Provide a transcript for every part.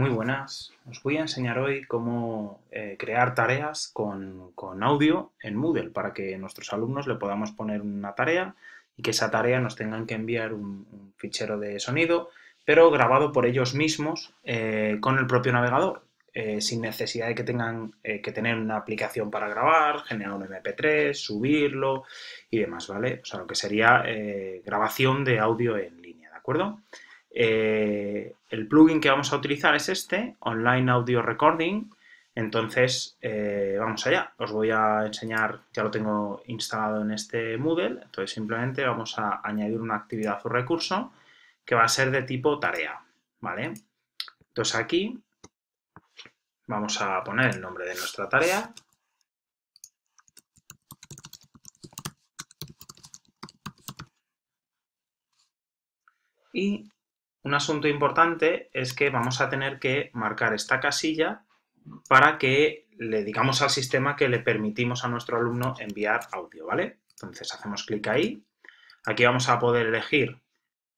Muy buenas. Os voy a enseñar hoy cómo eh, crear tareas con, audio en Moodle para que nuestros alumnos le podamos poner una tarea y que esa tarea nos tengan que enviar un, fichero de sonido, pero grabado por ellos mismos eh, con el propio navegador, eh, sin necesidad de que tengan que tener una aplicación para grabar, generar un MP3, subirlo y demás, ¿vale? O sea, lo que sería grabación de audio en línea, ¿de acuerdo? Eh, el plugin que vamos a utilizar es este, Online Audio Recording. Entonces, eh, vamos allá. Os voy a enseñar, ya lo tengo instalado en este Moodle. Entonces, simplemente vamos a añadir una actividad o recurso que va a ser de tipo tarea, ¿vale? Entonces, aquí vamos a poner el nombre de nuestra tarea. Y un asunto importante es que vamos a tener que marcar esta casilla para que le digamos al sistema que le permitimos a nuestro alumno enviar audio, ¿vale? Entonces hacemos clic ahí. Aquí vamos a poder elegir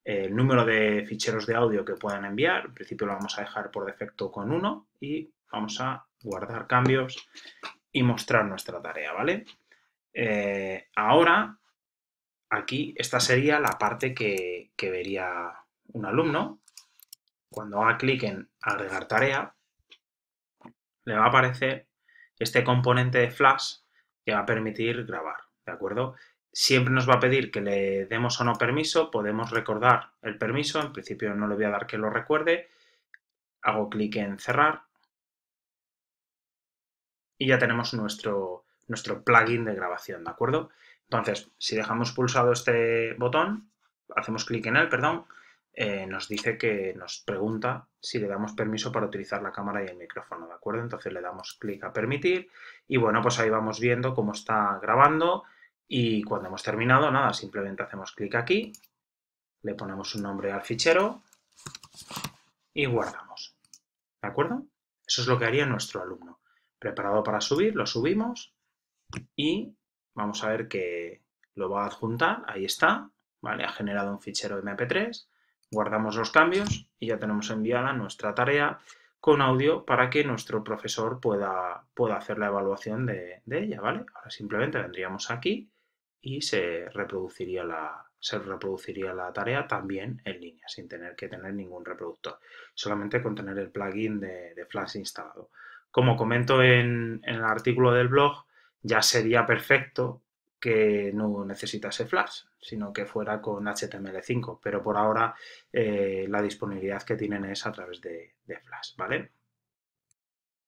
el número de ficheros de audio que puedan enviar. En principio lo vamos a dejar por defecto con uno y vamos a guardar cambios y mostrar nuestra tarea, ¿vale? Eh, ahora, aquí, esta sería la parte que vería un alumno, cuando haga clic en agregar tarea, le va a aparecer este componente de Flash que va a permitir grabar, ¿de acuerdo? Siempre nos va a pedir que le demos o no permiso, podemos recordar el permiso, en principio no le voy a dar que lo recuerde, hago clic en cerrar y ya tenemos nuestro, nuestro plugin de grabación, ¿de acuerdo? Entonces, si dejamos pulsado este botón, hacemos clic en él, perdón, eh, nos dice que nos pregunta si le damos permiso para utilizar la cámara y el micrófono, ¿de acuerdo? Entonces le damos clic a permitir y bueno, pues ahí vamos viendo cómo está grabando y cuando hemos terminado, nada, simplemente hacemos clic aquí, le ponemos un nombre al fichero y guardamos, ¿de acuerdo? Eso es lo que haría nuestro alumno. Preparado para subir, lo subimos y vamos a ver que lo va a adjuntar, ahí está, ¿vale? Ha generado un fichero MP3 Guardamos los cambios y ya tenemos enviada nuestra tarea con audio para que nuestro profesor pueda, pueda hacer la evaluación de, ella, ¿vale? Ahora simplemente vendríamos aquí y se reproduciría la, se reproduciría la tarea también en línea, sin tener que tener ningún reproductor, solamente con tener el plugin de, Flash instalado. Como comento en, el artículo del blog, ya sería perfecto que no necesitase Flash, sino que fuera con HTML5. Pero por ahora eh, la disponibilidad que tienen es a través de, de Flash, ¿vale?